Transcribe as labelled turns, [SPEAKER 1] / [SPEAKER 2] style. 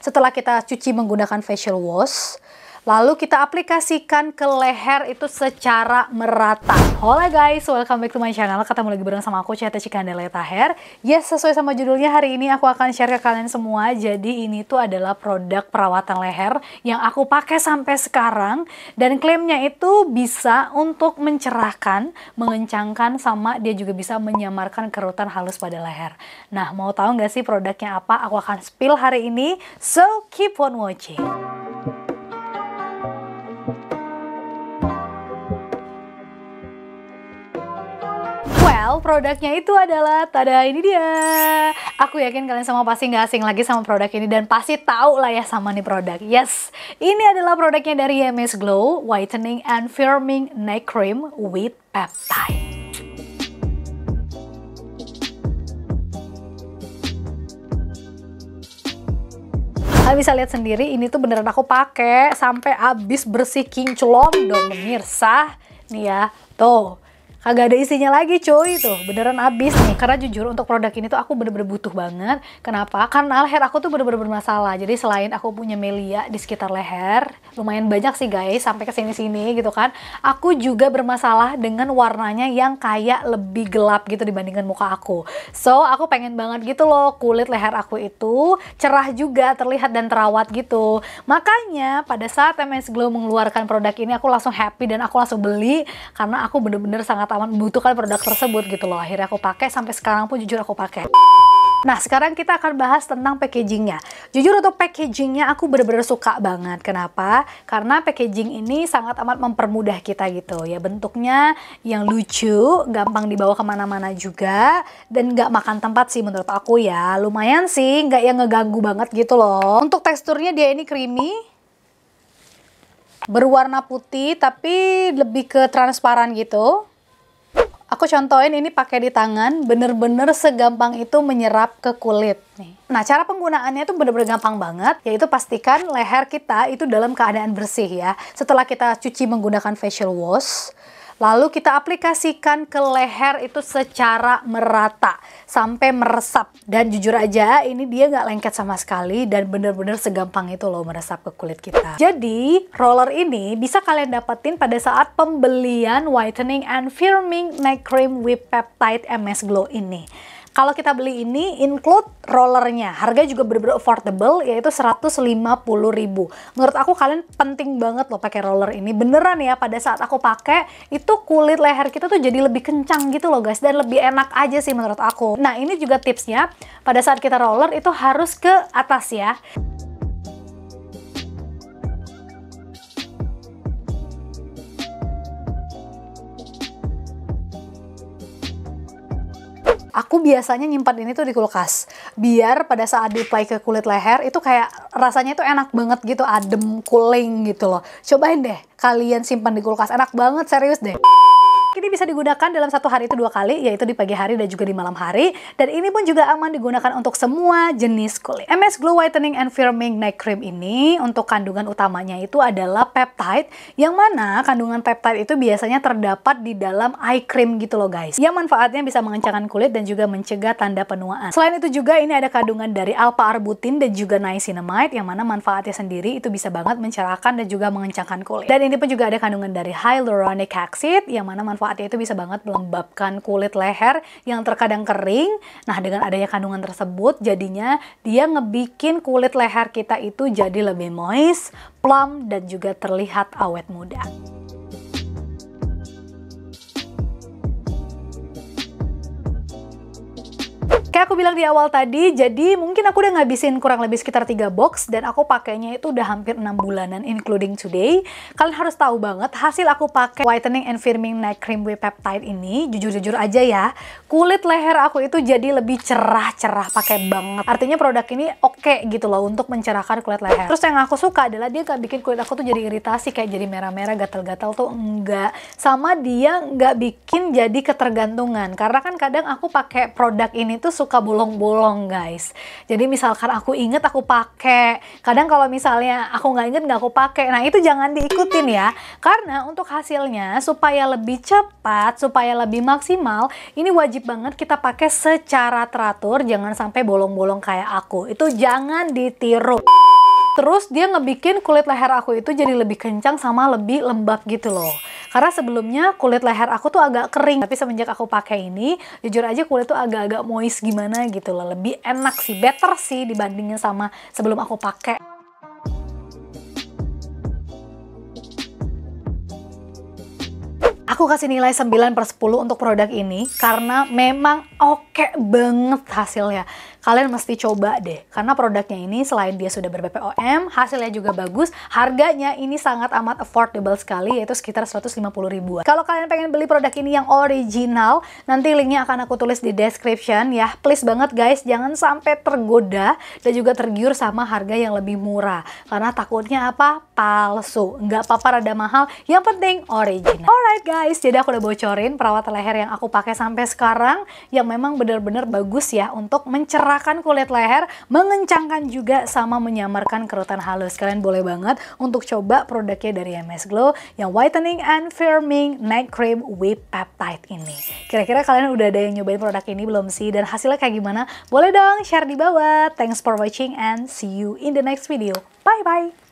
[SPEAKER 1] Setelah kita cuci menggunakan facial wash, Lalu kita aplikasikan ke leher itu secara merata. Halo guys, welcome back to my channel. Ketemu lagi bareng sama aku Ceta Cikandela Taher. Yes, sesuai sama judulnya hari ini aku akan share ke kalian semua. Jadi ini tuh adalah produk perawatan leher yang aku pakai sampai sekarang dan klaimnya itu bisa untuk mencerahkan, mengencangkan sama dia juga bisa menyamarkan kerutan halus pada leher. Nah, mau tahu nggak sih produknya apa? Aku akan spill hari ini. So keep on watching. Padahal produknya itu adalah, tada ini dia. Aku yakin kalian semua pasti nggak asing lagi sama produk ini dan pasti tahu lah ya sama nih produk. Yes, ini adalah produknya dari YMS Glow Whitening and Firming Night Cream with Peptide. Kalian bisa lihat sendiri, ini tuh beneran aku pakai sampai habis bersih kinclong dong pemirsa. Nih ya, tuh kagak ada isinya lagi cuy tuh beneran abis nih karena jujur untuk produk ini tuh aku bener-bener butuh banget kenapa karena leher aku tuh bener-bener bermasalah jadi selain aku punya melia di sekitar leher lumayan banyak sih guys sampai ke sini-sini gitu kan aku juga bermasalah dengan warnanya yang kayak lebih gelap gitu dibandingkan muka aku so aku pengen banget gitu loh kulit leher aku itu cerah juga terlihat dan terawat gitu makanya pada saat MS Glow mengeluarkan produk ini aku langsung happy dan aku langsung beli karena aku bener-bener sangat amat membutuhkan produk tersebut gitu loh. Akhirnya aku pakai sampai sekarang pun jujur aku pakai. Nah, sekarang kita akan bahas tentang packagingnya. Jujur untuk packagingnya aku bener-bener suka banget. Kenapa? Karena packaging ini sangat amat mempermudah kita gitu. Ya bentuknya yang lucu, gampang dibawa kemana-mana juga, dan nggak makan tempat sih menurut aku ya. Lumayan sih, nggak yang ngeganggu banget gitu loh. Untuk teksturnya dia ini creamy, berwarna putih tapi lebih ke transparan gitu. Aku contohin ini pakai di tangan, bener-bener segampang itu menyerap ke kulit nih. Nah, cara penggunaannya itu bener-bener gampang banget, yaitu pastikan leher kita itu dalam keadaan bersih ya. Setelah kita cuci menggunakan facial wash, Lalu kita aplikasikan ke leher itu secara merata sampai meresap. Dan jujur aja ini dia nggak lengket sama sekali dan bener-bener segampang itu loh meresap ke kulit kita. Jadi roller ini bisa kalian dapetin pada saat pembelian whitening and firming night cream with peptide MS Glow ini. Kalau kita beli ini include rollernya. Harga juga bener-bener affordable yaitu 150 ribu. Menurut aku kalian penting banget loh pakai roller ini. Beneran ya pada saat aku pakai itu kulit leher kita tuh jadi lebih kencang gitu loh guys dan lebih enak aja sih menurut aku. Nah, ini juga tipsnya pada saat kita roller itu harus ke atas ya. aku biasanya nyimpan ini tuh di kulkas biar pada saat diplay ke kulit leher itu kayak rasanya itu enak banget gitu adem cooling gitu loh cobain deh kalian simpan di kulkas enak banget serius deh ini bisa digunakan dalam satu hari itu dua kali, yaitu di pagi hari dan juga di malam hari. Dan ini pun juga aman digunakan untuk semua jenis kulit. MS Glow Whitening and Firming Night Cream ini untuk kandungan utamanya itu adalah peptide, yang mana kandungan peptide itu biasanya terdapat di dalam eye cream gitu loh guys. Yang manfaatnya bisa mengencangkan kulit dan juga mencegah tanda penuaan. Selain itu juga ini ada kandungan dari alpha arbutin dan juga niacinamide, yang mana manfaatnya sendiri itu bisa banget mencerahkan dan juga mengencangkan kulit. Dan ini pun juga ada kandungan dari hyaluronic acid, yang mana manfaat manfaatnya itu bisa banget melembabkan kulit leher yang terkadang kering. Nah, dengan adanya kandungan tersebut jadinya dia ngebikin kulit leher kita itu jadi lebih moist, plump dan juga terlihat awet muda. Kayak aku bilang di awal tadi, jadi mungkin aku udah ngabisin kurang lebih sekitar 3 box dan aku pakainya itu udah hampir 6 bulanan including today. Kalian harus tahu banget hasil aku pakai whitening and firming night cream with peptide ini, jujur-jujur aja ya, kulit leher aku itu jadi lebih cerah-cerah pakai banget. Artinya produk ini oke okay gitu loh untuk mencerahkan kulit leher. Terus yang aku suka adalah dia gak bikin kulit aku tuh jadi iritasi kayak jadi merah-merah, gatal-gatal tuh enggak. Sama dia nggak bikin jadi ketergantungan karena kan kadang aku pakai produk ini tuh suka suka bolong-bolong guys jadi misalkan aku inget aku pakai kadang kalau misalnya aku nggak inget nggak aku pakai nah itu jangan diikutin ya karena untuk hasilnya supaya lebih cepat supaya lebih maksimal ini wajib banget kita pakai secara teratur jangan sampai bolong-bolong kayak aku itu jangan ditiru terus dia ngebikin kulit leher aku itu jadi lebih kencang sama lebih lembab gitu loh karena sebelumnya kulit leher aku tuh agak kering tapi semenjak aku pakai ini jujur aja kulit tuh agak-agak moist gimana gitu loh lebih enak sih better sih dibandingin sama sebelum aku pakai aku kasih nilai 9 per 10 untuk produk ini karena memang oke okay banget hasilnya kalian mesti coba deh. Karena produknya ini selain dia sudah ber-BPOM, hasilnya juga bagus, harganya ini sangat amat affordable sekali, yaitu sekitar 150 ribuan. Kalau kalian pengen beli produk ini yang original, nanti linknya akan aku tulis di description ya. Please banget guys, jangan sampai tergoda dan juga tergiur sama harga yang lebih murah. Karena takutnya apa? Palsu. Nggak apa-apa rada mahal, yang penting original. Alright guys, jadi aku udah bocorin perawat leher yang aku pakai sampai sekarang, yang memang benar-benar bagus ya untuk mencerah mencerahkan kulit leher, mengencangkan juga sama menyamarkan kerutan halus. Kalian boleh banget untuk coba produknya dari MS Glow yang whitening and firming night cream with peptide ini. Kira-kira kalian udah ada yang nyobain produk ini belum sih? Dan hasilnya kayak gimana? Boleh dong share di bawah. Thanks for watching and see you in the next video. Bye bye.